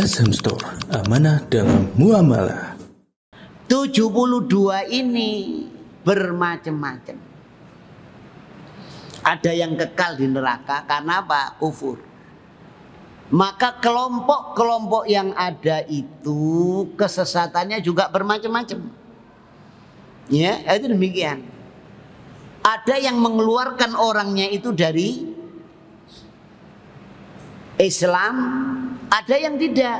SM Store, amanah dalam muamalah. 72 ini bermacam-macam. Ada yang kekal di neraka karena apa? Kufur. Maka kelompok-kelompok yang ada itu kesesatannya juga bermacam-macam. Ya, itu demikian. Ada yang mengeluarkan orangnya itu dari Islam, ada yang tidak.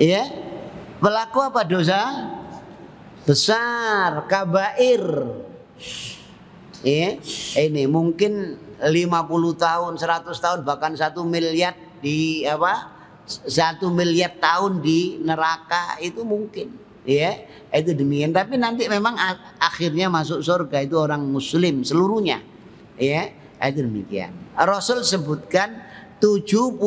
Ya. Pelaku apa dosa? Besar, kabair. Ya, ini mungkin 50 tahun, 100 tahun bahkan satu miliar di apa? satu miliar tahun di neraka itu mungkin ya itu demikian tapi nanti memang akhirnya masuk surga itu orang muslim seluruhnya ya itu eh, demikian. Rasul sebutkan 72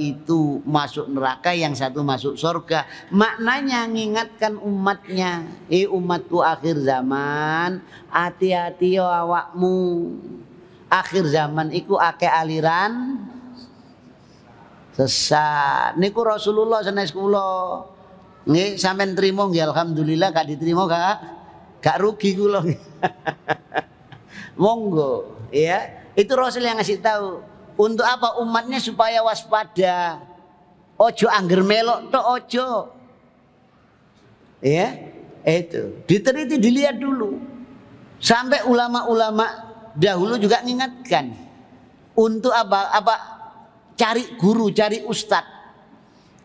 itu masuk neraka yang satu masuk surga maknanya mengingatkan umatnya eh umatku akhir zaman hati-hati yo ya awakmu akhir zaman iku ake aliran sesat niku Rasulullah sanes kula nggih sampean trimo nggih alhamdulillah gak diterima gak gak rugi kula monggo ya itu Rasul yang ngasih tahu untuk apa umatnya supaya waspada ojo angger melok to ojo ya itu diteliti dilihat dulu sampai ulama-ulama dahulu juga mengingatkan untuk apa apa cari guru cari ustadz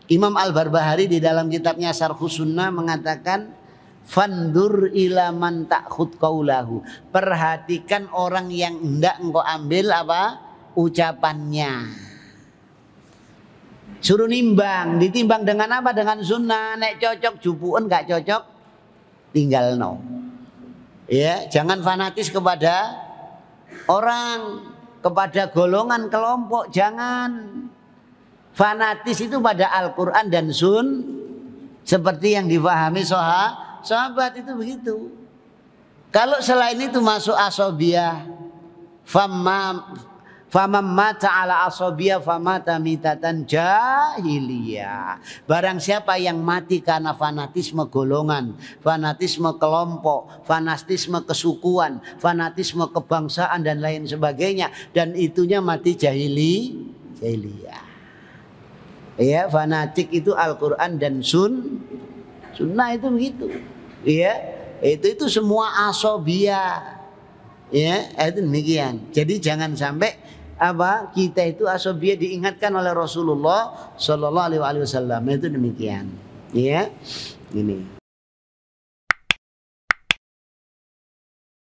Imam Al Barbahari di dalam kitabnya Sarhus Sunnah mengatakan Fandur ilaman takhud kaulahu. Perhatikan orang yang hendak engkau ambil apa? Ucapannya. Suruh nimbang. Ditimbang dengan apa? Dengan sunnah. Nek cocok jupuan gak cocok. Tinggal no. Ya, jangan fanatis kepada orang. Kepada golongan kelompok. Jangan. Fanatis itu pada Al-Quran dan Sun. Seperti yang difahami soha Sahabat itu begitu. Kalau selain itu masuk asobia, fama Fama mata ala asobia fama tamitatan jahiliyah. Barang siapa yang mati karena fanatisme golongan, fanatisme kelompok, fanatisme kesukuan, fanatisme kebangsaan dan lain sebagainya dan itunya mati jahili jahiliyah. Ya, fanatik itu Al-Qur'an dan sun Sunnah itu begitu. Ya, itu itu semua asobia. Ya, eh, itu demikian. Jadi jangan sampai apa kita itu asobia diingatkan oleh Rasulullah Shallallahu Alaihi Wasallam itu demikian. Ya, ini.